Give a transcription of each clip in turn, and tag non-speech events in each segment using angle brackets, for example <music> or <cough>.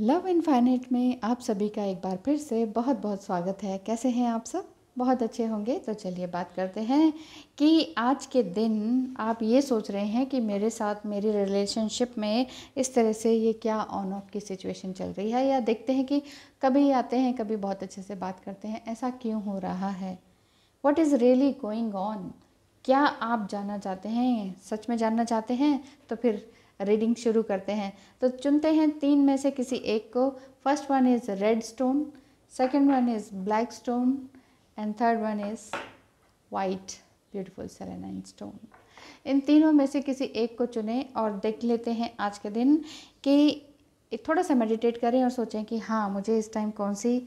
Love infinite में आप सभी का एक बार फिर से बहुत बहुत स्वागत है कैसे हैं आप सब बहुत अच्छे होंगे तो चलिए बात करते हैं कि आज के दिन आप ये सोच रहे हैं कि मेरे साथ मेरी रिलेशनशिप में इस तरह से ये क्या ऑन ऑफ की सिचुएशन चल रही है या देखते हैं कि कभी आते हैं कभी बहुत अच्छे से बात करते हैं ऐसा क्यों हो रहा है what is really going on क्या आप जानना चाहते हैं सच में जानना चाहते हैं तो फिर रीडिंग शुरू करते हैं तो चुनते हैं तीन में से किसी एक को first one is red stone second one is black stone and third one is white beautiful selenite stone इन तीनों में से किसी एक को चुने और देख लेते हैं आज के दिन कि थोड़ा सा मेडिटेट करें और सोचें कि हाँ मुझे इस टाइम कौन सी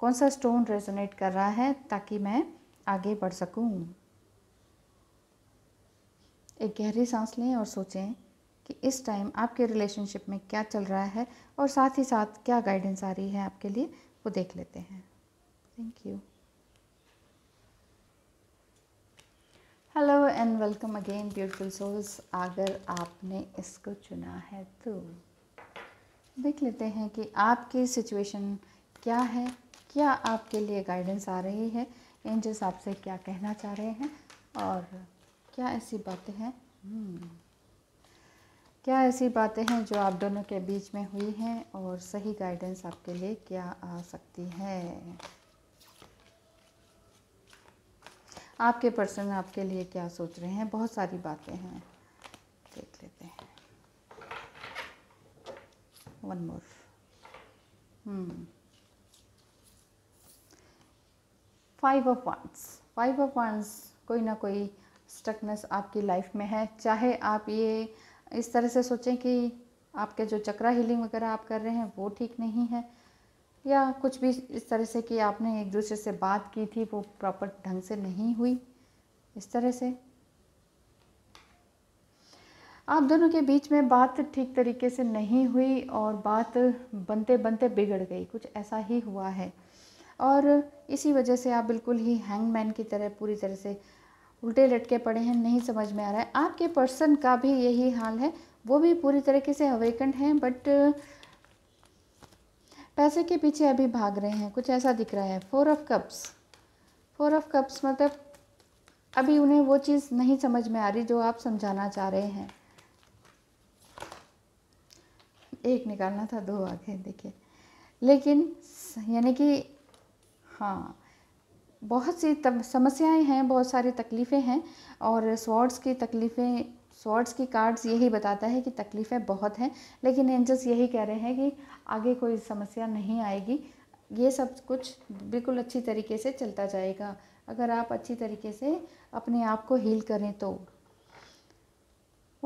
कौन सा स्टोन रेजोनेट कर रहा है ताकि मैं आगे बढ़ सकूं। एक गहरी सांस लें और सोचें कि इस टाइम आपके रिलेशनशिप में क्या चल रहा है और साथ ही साथ क्या गाइडेंस आ रही है आपके लिए वो देख लेते हैं thank you hello and welcome again beautiful souls अगर आपने इसको चुना है तो देख लेते हैं कि आपकी सिचुएशन क्या है क्या आपके लिए गाइडेंस आ रही है एंजल्स आपसे क्या कहना चाह रहे हैं और क्या ऐसी बातें हैं hmm. क्या ऐसी बातें हैं जो आप दोनों के बीच में हुई हैं और सही गाइडेंस आपके लिए क्या आ सकती है आपके पर्सन आपके लिए क्या सोच रहे हैं बहुत सारी बातें हैं देख लेते हैं one more five of wands five of wands कोई ना कोई स्टकनेस आपकी लाइफ में है चाहे आप ये इस तरह से सोचें कि आपके जो चक्रा हीलिंग वगैरह आप कर रहे हैं वो ठीक नहीं है या कुछ भी इस तरह से कि आपने एक दूसरे से बात की थी वो प्रॉपर ढंग से नहीं हुई इस तरह से आप दोनों के बीच में बात ठीक तरीके से नहीं हुई और बात बनते बनते बिगड़ गई कुछ ऐसा ही हुआ है और इसी वजह से आप बिल्कुल ही हैंगमैन की तरह पूरी तरह से उल्टे लटके पड़े हैं नहीं समझ में आ रहा है आपके पर्सन का भी यही हाल है वो भी पूरी तरीके से अवेकंड हैं बट पैसे के पीछे अभी भाग रहे हैं कुछ ऐसा दिख रहा है four of cups four of cups मतलब अभी उन्हें वो चीज़ नहीं समझ में आ रही जो आप समझाना चाह रहे हैं एक निकालना था दो आगे देखिए लेकिन यानी कि हाँ बहुत सी समस्याएं हैं बहुत सारी तकलीफ़ें हैं और स्वॉर्ड्स की तकलीफ़ें स्वॉर्ड्स की कार्ड्स यही बताता है कि तकलीफ़ें बहुत हैं लेकिन एंजल्स यही कह रहे हैं कि आगे कोई समस्या नहीं आएगी ये सब कुछ बिल्कुल अच्छी तरीके से चलता जाएगा अगर आप अच्छी तरीके से अपने आप को हील करें तो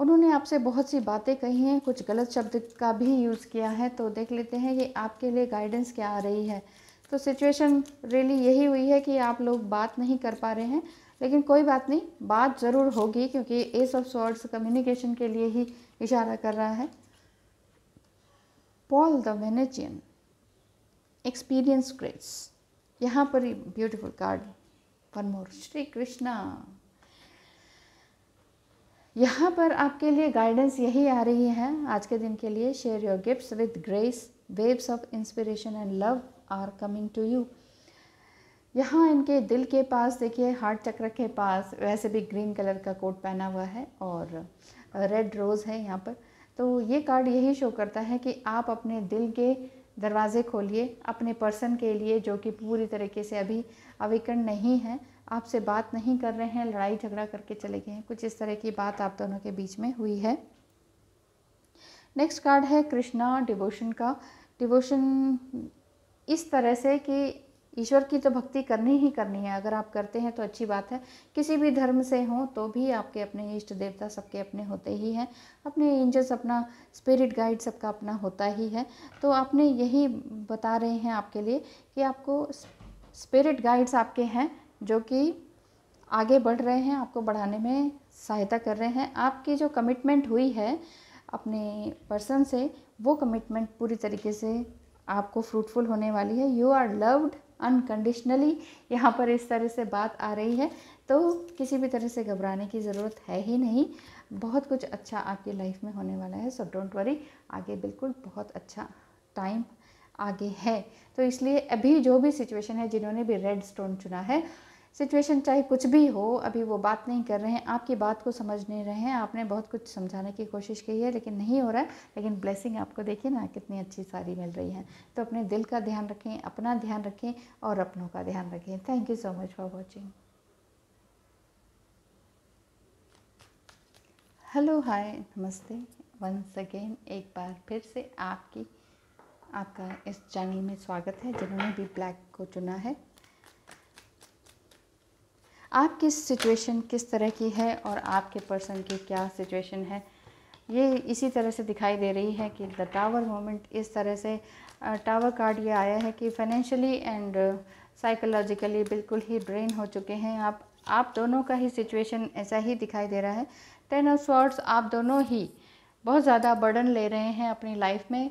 उन्होंने आपसे बहुत सी बातें कही हैं कुछ गलत शब्द का भी यूज़ किया है तो देख लेते हैं कि आपके लिए गाइडेंस क्या आ रही है तो सिचुएशन रियली यही हुई है कि आप लोग बात नहीं कर पा रहे हैं लेकिन कोई बात नहीं बात ज़रूर होगी क्योंकि एस ऑफ सॉर्ड्स कम्युनिकेशन के लिए ही इशारा कर रहा है Paul the Venetian experience greets यहाँ पर ही beautiful card one more Shri Krishna यहाँ पर आपके लिए गाइडेंस यही आ रही है आज के दिन के लिए share your gifts with grace waves of inspiration and love are coming to you यहाँ इनके दिल के पास देखिए हार्ट चक्र के पास वैसे भी ग्रीन कलर का कोट पहना हुआ है और रेड रोज़ है यहाँ पर तो ये कार्ड यही शो करता है कि आप अपने दिल के दरवाजे खोलिए अपने पर्सन के लिए जो कि पूरी तरीके से अभी अविकर्ण नहीं है आपसे बात नहीं कर रहे हैं लड़ाई झगड़ा करके चले गए हैं कुछ इस तरह की बात आप दोनों के बीच में हुई है नेक्स्ट कार्ड है कृष्णा डिवोशन का डिवोशन इस तरह से कि ईश्वर की तो भक्ति करनी ही करनी है अगर आप करते हैं तो अच्छी बात है किसी भी धर्म से हों तो भी आपके अपने इष्ट देवता सबके अपने होते ही हैं अपने एंजल्स अपना स्पिरिट गाइड सबका अपना होता ही है तो आपने यही बता रहे हैं आपके लिए कि आपको स्पिरिट गाइड्स आपके हैं जो कि आगे बढ़ रहे हैं आपको बढ़ाने में सहायता कर रहे हैं आपकी जो कमिटमेंट हुई है अपने पर्सन से वो कमिटमेंट पूरी तरीके से आपको फ्रूटफुल होने वाली है यू आर लव्ड अनकंडीशनली यहाँ पर इस तरह से बात आ रही है तो किसी भी तरह से घबराने की ज़रूरत है ही नहीं बहुत कुछ अच्छा आपकी लाइफ में होने वाला है सो डोंट वरी आगे बिल्कुल बहुत अच्छा टाइम आगे है तो इसलिए अभी जो भी सिचुएशन है जिन्होंने भी रेड स्टोन चुना है सिचुएशन चाहे कुछ भी हो अभी वो बात नहीं कर रहे हैं आपकी बात को समझ नहीं रहे हैं आपने बहुत कुछ समझाने की कोशिश की है लेकिन नहीं हो रहा है लेकिन ब्लेसिंग आपको देखिए ना कितनी अच्छी सारी मिल रही है तो अपने दिल का ध्यान रखें अपना ध्यान रखें और अपनों का ध्यान रखें thank you so much for watching hello hi नमस्ते वंस अगेन एक बार फिर से आपकी आपका इस चैनल में स्वागत है जिन्होंने भी ब्लैक को चुना है आपकी सिचुएशन किस तरह की है और आपके पर्सन की क्या सिचुएशन है ये इसी तरह से दिखाई दे रही है कि द टावर मोमेंट इस तरह से टावर कार्ड ये आया है कि फाइनेंशियली एंड साइकोलॉजिकली बिल्कुल ही ड्रेन हो चुके हैं आप आप दोनों का ही सिचुएशन ऐसा ही दिखाई दे रहा है टेन ऑफ सॉर्ट्स आप दोनों ही बहुत ज़्यादा बर्डन ले रहे हैं अपनी लाइफ में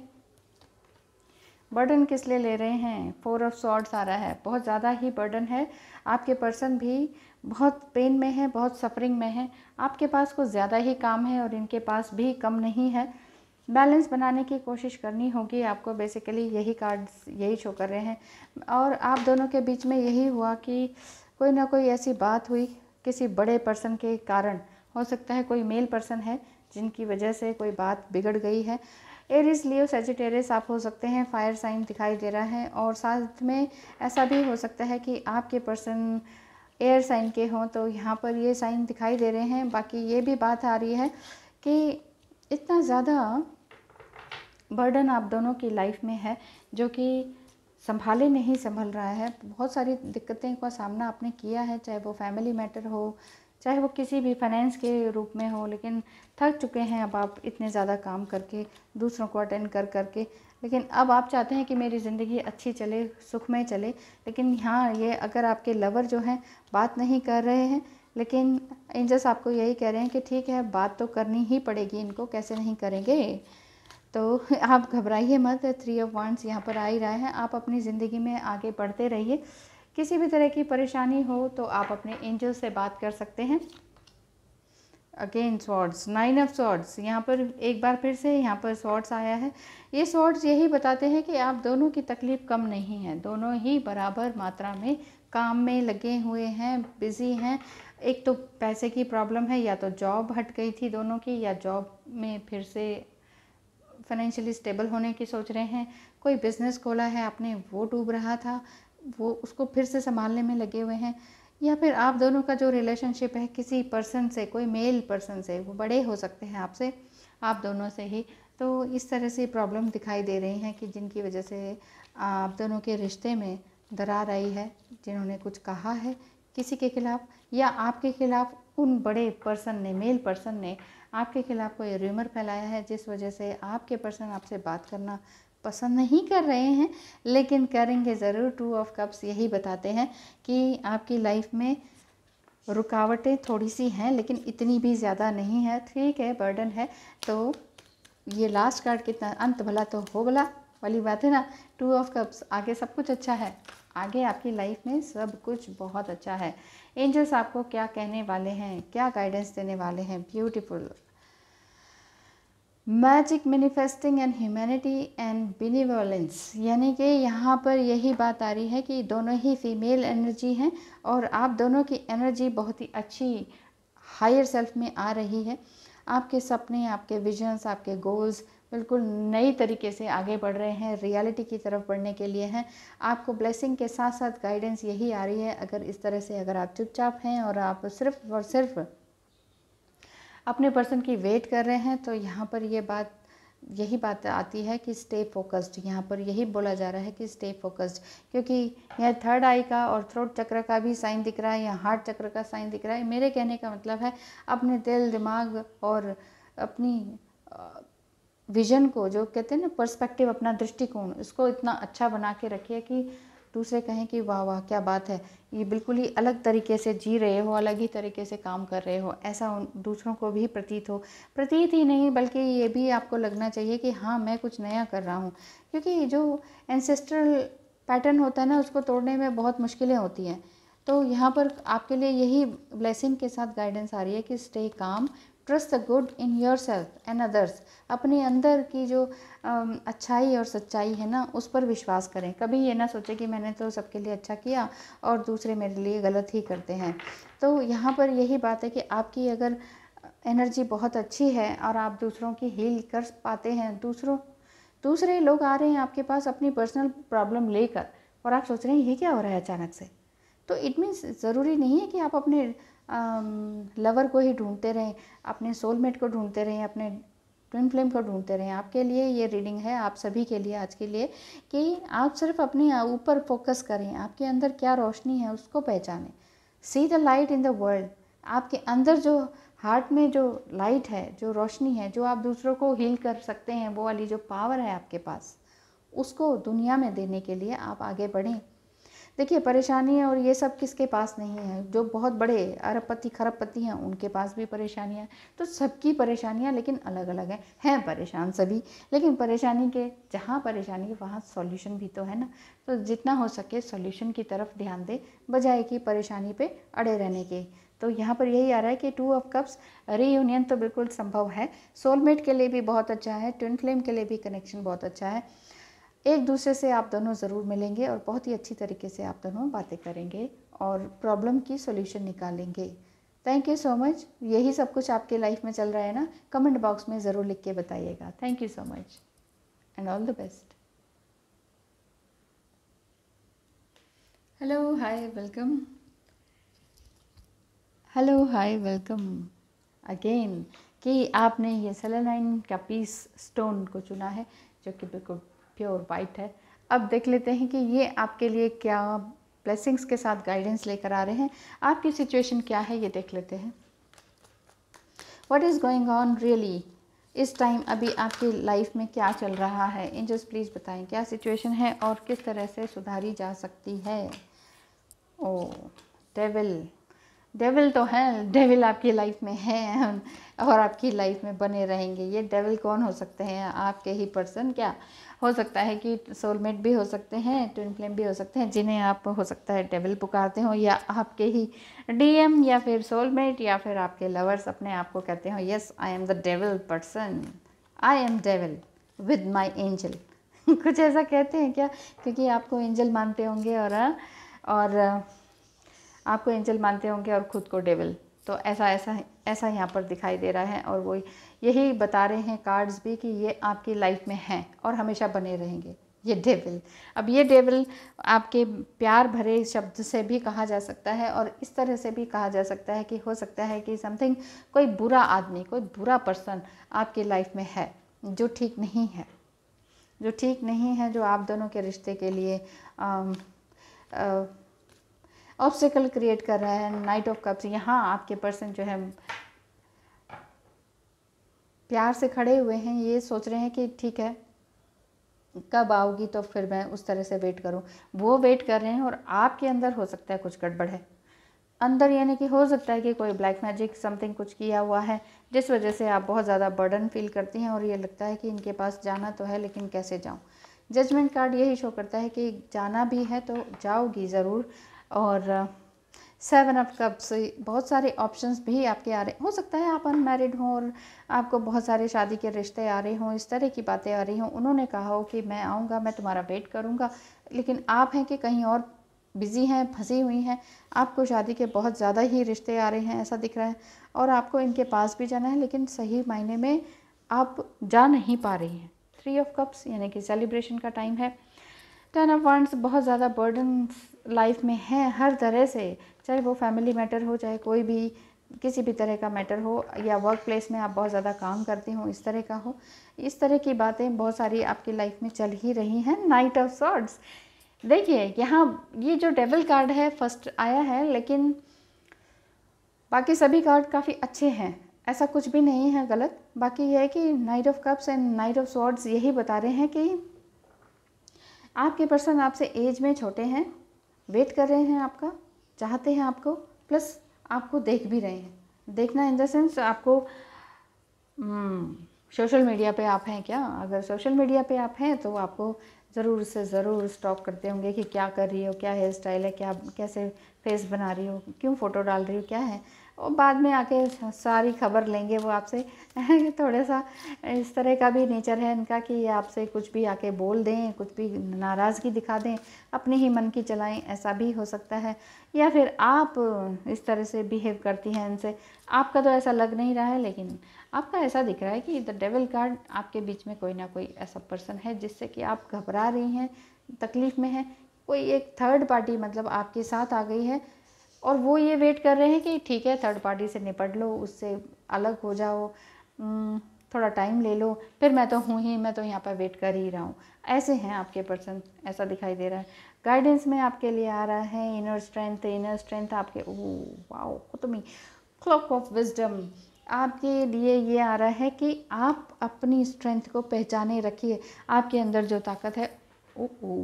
बर्डन किस लिए ले रहे हैं फोर ऑफ सॉर्ट्स आ रहा है बहुत ज़्यादा ही बर्डन है आपके पर्सन भी बहुत पेन में है बहुत सफरिंग में है आपके पास कुछ ज़्यादा ही काम है और इनके पास भी कम नहीं है बैलेंस बनाने की कोशिश करनी होगी आपको बेसिकली यही कार्ड्स यही शो कर रहे हैं और आप दोनों के बीच में यही हुआ कि कोई ना कोई ऐसी बात हुई किसी बड़े पर्सन के कारण हो सकता है कोई मेल पर्सन है जिनकी वजह से कोई बात बिगड़ गई है एरिस लियो सेजिटेरियस आप हो सकते हैं फायर साइन दिखाई दे रहा है और साथ में ऐसा भी हो सकता है कि आपके पर्सन एयर साइन के हों तो यहाँ पर ये साइन दिखाई दे रहे हैं बाकी ये भी बात आ रही है कि इतना ज़्यादा बर्डन आप दोनों की लाइफ में है जो कि संभाले नहीं संभल रहा है बहुत सारी दिक्कतें का सामना आपने किया है चाहे वो फैमिली मैटर हो चाहे वो किसी भी फाइनेंस के रूप में हो लेकिन थक चुके हैं अब आप इतने ज़्यादा काम करके दूसरों को अटेंड कर करके लेकिन अब आप चाहते हैं कि मेरी ज़िंदगी अच्छी चले सुखमय चले लेकिन हाँ ये अगर आपके लवर जो हैं बात नहीं कर रहे हैं लेकिन एंजल्स आपको यही कह रहे हैं कि ठीक है बात तो करनी ही पड़ेगी इनको कैसे नहीं करेंगे तो आप घबराइए मत थ्री ऑफ वांड्स यहाँ पर आ ही रहा है आप अपनी ज़िंदगी में आगे बढ़ते रहिए किसी भी तरह की परेशानी हो तो आप अपने एंजल से बात कर सकते हैं again swords nine of swords यहाँ पर एक बार फिर से यहाँ पर शॉर्ट्स आया है ये शॉर्ट्स यही बताते हैं कि आप दोनों की तकलीफ़ कम नहीं है दोनों ही बराबर मात्रा में काम में लगे हुए हैं बिज़ी हैं एक तो पैसे की प्रॉब्लम है या तो जॉब हट गई थी दोनों की या जॉब में फिर से फाइनेंशियली स्टेबल होने की सोच रहे हैं कोई बिज़नेस खोला है आपने वो डूब रहा था वो उसको फिर से संभालने में लगे हुए हैं या फिर आप दोनों का जो रिलेशनशिप है किसी पर्सन से कोई मेल पर्सन से वो बड़े हो सकते हैं आपसे आप दोनों से ही तो इस तरह से प्रॉब्लम दिखाई दे रही हैं कि जिनकी वजह से आप दोनों के रिश्ते में दरार आई है जिन्होंने कुछ कहा है किसी के खिलाफ या आपके खिलाफ उन बड़े पर्सन ने मेल पर्सन ने आपके खिलाफ कोई र्यूमर फैलाया है जिस वजह से आपके पर्सन आपसे बात करना पसंद नहीं कर रहे हैं लेकिन करेंगे ज़रूर टू ऑफ कप्स यही बताते हैं कि आपकी लाइफ में रुकावटें थोड़ी सी हैं लेकिन इतनी भी ज़्यादा नहीं है ठीक है बर्डन है तो ये लास्ट कार्ड कितना अंत भला तो हो भला वाली बात है ना टू ऑफ कप्स आगे सब कुछ अच्छा है आगे आपकी लाइफ में सब कुछ बहुत अच्छा है एंजल्स आपको क्या कहने वाले हैं क्या गाइडेंस देने वाले हैं beautiful magic manifesting and humanity and benevolence यानी कि यहाँ पर यही बात आ रही है कि दोनों ही फीमेल एनर्जी हैं और आप दोनों की एनर्जी बहुत ही अच्छी हायर सेल्फ में आ रही है आपके सपने आपके विजन्स आपके गोल्स बिल्कुल नई तरीके से आगे बढ़ रहे हैं रियलिटी की तरफ बढ़ने के लिए हैं आपको ब्लेसिंग के साथ साथ गाइडेंस यही आ रही है अगर इस तरह से अगर आप चुपचाप हैं और आप सिर्फ और सिर्फ अपने पर्सन की वेट कर रहे हैं तो यहाँ पर ये बात यही बात आती है कि स्टे फोकस्ड यहाँ पर यही बोला जा रहा है कि स्टे फोकस्ड क्योंकि यह थर्ड आई का और थ्रोट चक्र का भी साइन दिख रहा है या हार्ट चक्र का साइन दिख रहा है मेरे कहने का मतलब है अपने दिल दिमाग और अपनी विजन को जो कहते हैं ना पर्सपेक्टिव अपना दृष्टिकोण उसको इतना अच्छा बना के रखिए कि दूसरे कहें कि वाह वाह क्या बात है ये बिल्कुल ही अलग तरीके से जी रहे हो अलग ही तरीके से काम कर रहे हो ऐसा उन दूसरों को भी प्रतीत हो प्रतीत ही नहीं बल्कि ये भी आपको लगना चाहिए कि हाँ मैं कुछ नया कर रहा हूँ क्योंकि जो एंसेस्ट्रल पैटर्न होता है ना उसको तोड़ने में बहुत मुश्किलें होती हैं तो यहाँ पर आपके लिए यही ब्लेसिंग के साथ गाइडेंस आ रही है कि stay calm trust the good in yourself and others अपने अंदर की जो अच्छाई और सच्चाई है ना उस पर विश्वास करें कभी ये ना सोचें कि मैंने तो सबके लिए अच्छा किया और दूसरे मेरे लिए गलत ही करते हैं तो यहाँ पर यही बात है कि आपकी अगर एनर्जी बहुत अच्छी है और आप दूसरों की हील कर पाते हैं दूसरों दूसरे लोग आ रहे हैं आपके पास अपनी पर्सनल प्रॉब्लम लेकर और आप सोच रहे हैं ये क्या हो रहा है अचानक से तो इट मीन्स ज़रूरी नहीं है कि आप अपने लवर को ही ढूंढते रहें अपने सोलमेट को ढूंढते रहें अपने ट्विन फ्लेम को ढूंढते रहें आपके लिए ये रीडिंग है आप सभी के लिए आज के लिए कि आप सिर्फ अपने ऊपर फोकस करें आपके अंदर क्या रोशनी है उसको पहचानें see the light in the world आपके अंदर जो हार्ट में जो लाइट है जो रोशनी है जो आप दूसरों को हील कर सकते हैं वो वाली जो पावर है आपके पास उसको दुनिया में देने के लिए आप आगे बढ़ें देखिए परेशानी और ये सब किसके पास नहीं है जो बहुत बड़े अरबपति खरबपति हैं उनके पास भी परेशानियाँ तो सबकी परेशानियाँ लेकिन अलग अलग हैं हैं परेशान सभी लेकिन परेशानी के जहाँ परेशानी है वहाँ सॉल्यूशन भी तो है ना तो जितना हो सके सॉल्यूशन की तरफ ध्यान दे बजाय कि परेशानी पे अड़े रहने के तो यहाँ पर यही आ रहा है कि टू ऑफ कप्स रीयूनियन तो बिल्कुल संभव है सोलमेट के लिए भी बहुत अच्छा है ट्विन फ्लेम के लिए भी कनेक्शन बहुत अच्छा है एक दूसरे से आप दोनों ज़रूर मिलेंगे और बहुत ही अच्छी तरीके से आप दोनों बातें करेंगे और प्रॉब्लम की सोल्यूशन निकालेंगे थैंक यू सो मच यही सब कुछ आपके लाइफ में चल रहा है ना कमेंट बॉक्स में ज़रूर लिख के बताइएगा thank you so much and all the best hello hi welcome hello hi welcome again कि आपने ये सेलेनाइन का पीस स्टोन को चुना है जो कि बिल्कुल प्योर वाइट है अब देख लेते हैं कि ये आपके लिए क्या ब्लेसिंग्स के साथ गाइडेंस लेकर आ रहे हैं आपकी सिचुएशन क्या है ये देख लेते हैं what is going on really इस टाइम अभी आपकी लाइफ में क्या चल रहा है एंजल्स प्लीज़ बताएं क्या सिचुएशन है और किस तरह से सुधारी जा सकती है ओ डेविल डेविल तो है डेविल आपकी लाइफ में है और आपकी लाइफ में बने रहेंगे ये डेविल कौन हो सकते हैं आपके ही पर्सन क्या हो सकता है कि सोलमेट भी हो सकते हैं ट्विन फ्लेम भी हो सकते हैं जिन्हें आप हो सकता है डेविल पुकारते हो या आपके ही डीएम या फिर सोलमेट या फिर आपके लवर्स अपने आप को कहते हो yes I am the devil person I am devil with my angel कुछ ऐसा कहते हैं क्या क्योंकि आपको एंजल मानते होंगे और और आपको एंजल मानते होंगे और ख़ुद को डेविल तो ऐसा ऐसा ऐसा यहाँ पर दिखाई दे रहा है और वो यही बता रहे हैं कार्ड्स भी कि ये आपकी लाइफ में हैं और हमेशा बने रहेंगे ये डेविल अब ये डेविल आपके प्यार भरे शब्द से भी कहा जा सकता है और इस तरह से भी कहा जा सकता है कि हो सकता है कि समथिंग कोई बुरा आदमी कोई बुरा पर्सन आपकी लाइफ में है जो ठीक नहीं है जो ठीक नहीं है जो आप दोनों के रिश्ते के लिए आ, आ, ऑब्स्टिकल क्रिएट कर रहा है नाइट ऑफ कप्स यहाँ आपके पर्सन जो है प्यार से खड़े हुए हैं ये सोच रहे हैं कि ठीक है कब आओगी तो फिर मैं उस तरह से वेट करूं वो वेट कर रहे हैं और आपके अंदर हो सकता है कुछ गड़बड़ है अंदर यानी कि हो सकता है कि कोई ब्लैक मैजिक समथिंग कुछ किया हुआ है जिस वजह से आप बहुत ज़्यादा बर्डन फील करती हैं और ये लगता है कि इनके पास जाना तो है लेकिन कैसे जाऊँ जजमेंट कार्ड यही शो करता है कि जाना भी है तो जाओगी ज़रूर और सेवन ऑफ कप्स बहुत सारे ऑप्शंस भी आपके आ रहे हो सकता है आप अनमेरिड हों और आपको बहुत सारे शादी के रिश्ते आ रहे हों इस तरह की बातें आ रही हों उन्होंने कहा हो कि मैं आऊँगा मैं तुम्हारा वेट करूँगा लेकिन आप हैं कि कहीं और बिज़ी हैं फंसी हुई हैं आपको शादी के बहुत ज़्यादा ही रिश्ते आ रहे हैं ऐसा दिख रहा है और आपको इनके पास भी जाना है लेकिन सही मायने में आप जा नहीं पा रही हैं थ्री ऑफ कप्स यानी कि सेलिब्रेशन का टाइम है टेन ऑफ वंड्स बहुत ज़्यादा बर्डन्स लाइफ में हैं हर तरह से चाहे वो फैमिली मैटर हो चाहे कोई भी किसी भी तरह का मैटर हो या वर्क प्लेस में आप बहुत ज़्यादा काम करती हो इस तरह का हो इस तरह की बातें बहुत सारी आपकी लाइफ में चल ही रही हैं नाइट ऑफ सॉर्ड्स देखिए यहाँ ये जो डेबल कार्ड है फर्स्ट आया है लेकिन बाकी सभी कार्ड काफ़ी अच्छे हैं ऐसा कुछ भी नहीं है गलत बाकी यह है कि knight of cups and knight of swords यही बता रहे हैं कि आपके पर्सन आपसे एज में छोटे हैं वेट कर रहे हैं आपका चाहते हैं आपको प्लस आपको देख भी रहे हैं देखना इन द सेंस आपको सोशल हम्म, मीडिया पे आप हैं क्या अगर सोशल मीडिया पे आप हैं तो आपको ज़रूर से ज़रूर स्टॉप करते होंगे कि क्या कर रही हो क्या हेयर स्टाइल है क्या कैसे फेस बना रही हो क्यों फ़ोटो डाल रही हो क्या है और बाद में आके सारी खबर लेंगे वो आपसे <laughs> थोड़ा सा इस तरह का भी नेचर है इनका कि आपसे कुछ भी आके बोल दें कुछ भी नाराज़गी दिखा दें अपने ही मन की चलाएं ऐसा भी हो सकता है या फिर आप इस तरह से बिहेव करती हैं इनसे आपका तो ऐसा लग नहीं रहा है लेकिन आपका ऐसा दिख रहा है कि द डेविल कार्ड आपके बीच में कोई ना कोई ऐसा पर्सन है जिससे कि आप घबरा रही हैं तकलीफ़ में हैं कोई एक थर्ड पार्टी मतलब आपके साथ आ गई है और वो ये वेट कर रहे हैं कि ठीक है थर्ड पार्टी से निपट लो उससे अलग हो जाओ हम्म, थोड़ा टाइम ले लो फिर मैं तो हूँ ही मैं तो यहाँ पर वेट कर ही रहा हूँ ऐसे हैं आपके पर्सन ऐसा दिखाई दे रहा है गाइडेंस में आपके लिए आ रहा है इनर स्ट्रेंथ इनर स्ट्रेंथ आपके oh wow Kuthumi clock of wisdom आपके लिए ये आ रहा है कि आप अपनी स्ट्रेंथ को पहचाने रखिए आपके अंदर जो ताकत है ओ ओ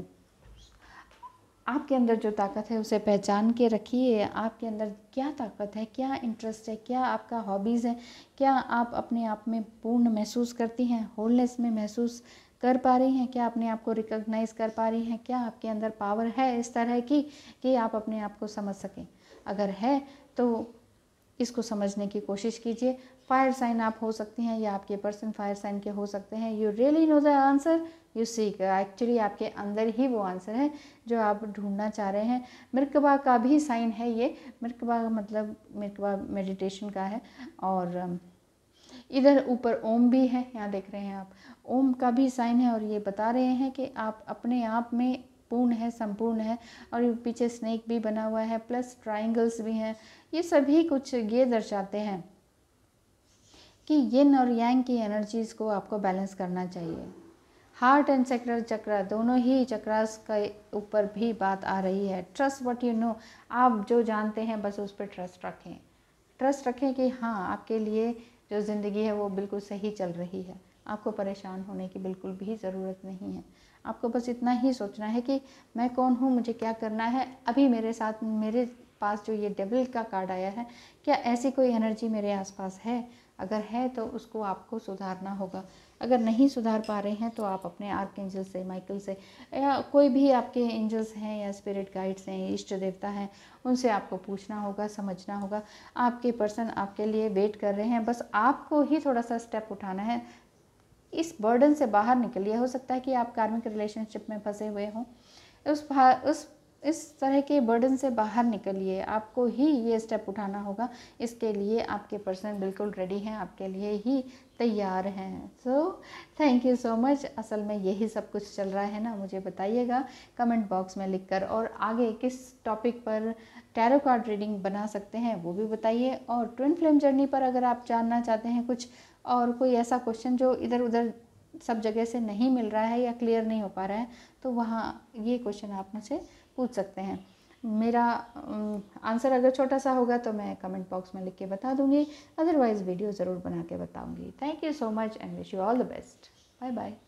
आपके अंदर जो ताकत है उसे पहचान के रखिए आपके अंदर क्या ताकत है क्या इंटरेस्ट है क्या आपका हॉबीज़ है क्या आप अपने आप में पूर्ण महसूस करती हैं होलनेस में महसूस कर पा रही हैं क्या अपने आप को रिकॉग्नाइज कर पा रही हैं क्या आपके अंदर पावर है इस तरह की कि आप अपने आप को समझ सकें अगर है तो इसको समझने की कोशिश कीजिए फायर साइन आप हो सकती हैं या आपके पर्सन फायर साइन के हो सकते हैं you really know the answer you see actually आपके अंदर ही वो आंसर है जो आप ढूंढना चाह रहे हैं मिर्कबा का भी साइन है ये मिर्कबा मतलब मिर्कबा मेडिटेशन का है और um, इधर ऊपर ओम भी है यहाँ देख रहे हैं आप ओम का भी साइन है और ये बता रहे हैं कि आप अपने आप में पूर्ण है संपूर्ण है और पीछे स्नेक भी बना हुआ है प्लस ट्राइंगल्स भी हैं ये सभी कुछ ये दर्शाते हैं कि यिन और यांग की एनर्जीज़ को आपको बैलेंस करना चाहिए हार्ट एंड सेक्टर चक्र दोनों ही चक्रास के ऊपर भी बात आ रही है ट्रस्ट वट यू नो आप जो जानते हैं बस उस पर ट्रस्ट रखें ट्रस्ट रखें कि हाँ आपके लिए जो ज़िंदगी है वो बिल्कुल सही चल रही है आपको परेशान होने की बिल्कुल भी ज़रूरत नहीं है आपको बस इतना ही सोचना है कि मैं कौन हूँ मुझे क्या करना है अभी मेरे साथ मेरे पास जो ये डेबल का कार्ड आया है क्या ऐसी कोई एनर्जी मेरे आसपास है अगर है तो उसको आपको सुधारना होगा अगर नहीं सुधार पा रहे हैं तो आप अपने आर्क एंजल से माइकल से या कोई भी आपके एंजल्स हैं या स्पिरिट गाइड्स हैं इष्ट देवता हैं उनसे आपको पूछना होगा समझना होगा आपके पर्सन आपके लिए वेट कर रहे हैं बस आपको ही थोड़ा सा स्टेप उठाना है इस बर्डन से बाहर निकलिए हो सकता है कि आप कार्मिक रिलेशनशिप में फंसे हुए हों उस उस इस तरह के बर्डन से बाहर निकलिए आपको ही ये स्टेप उठाना होगा इसके लिए आपके पर्सन बिल्कुल रेडी हैं आपके लिए ही तैयार हैं so thank you so much असल में यही सब कुछ चल रहा है ना मुझे बताइएगा कमेंट बॉक्स में लिखकर और आगे किस टॉपिक पर टैरो कार्ड रीडिंग बना सकते हैं वो भी बताइए और ट्विन फ्लेम जर्नी पर अगर आप जानना चाहते हैं कुछ और कोई ऐसा क्वेश्चन जो इधर उधर सब जगह से नहीं मिल रहा है या क्लियर नहीं हो पा रहा है तो वहाँ ये क्वेश्चन आप मुझसे पूछ सकते हैं मेरा आंसर अगर छोटा सा होगा तो मैं कमेंट बॉक्स में लिख के बता दूंगी अदरवाइज़ वीडियो ज़रूर बना के बताऊंगी thank you so much and wish you all the best bye bye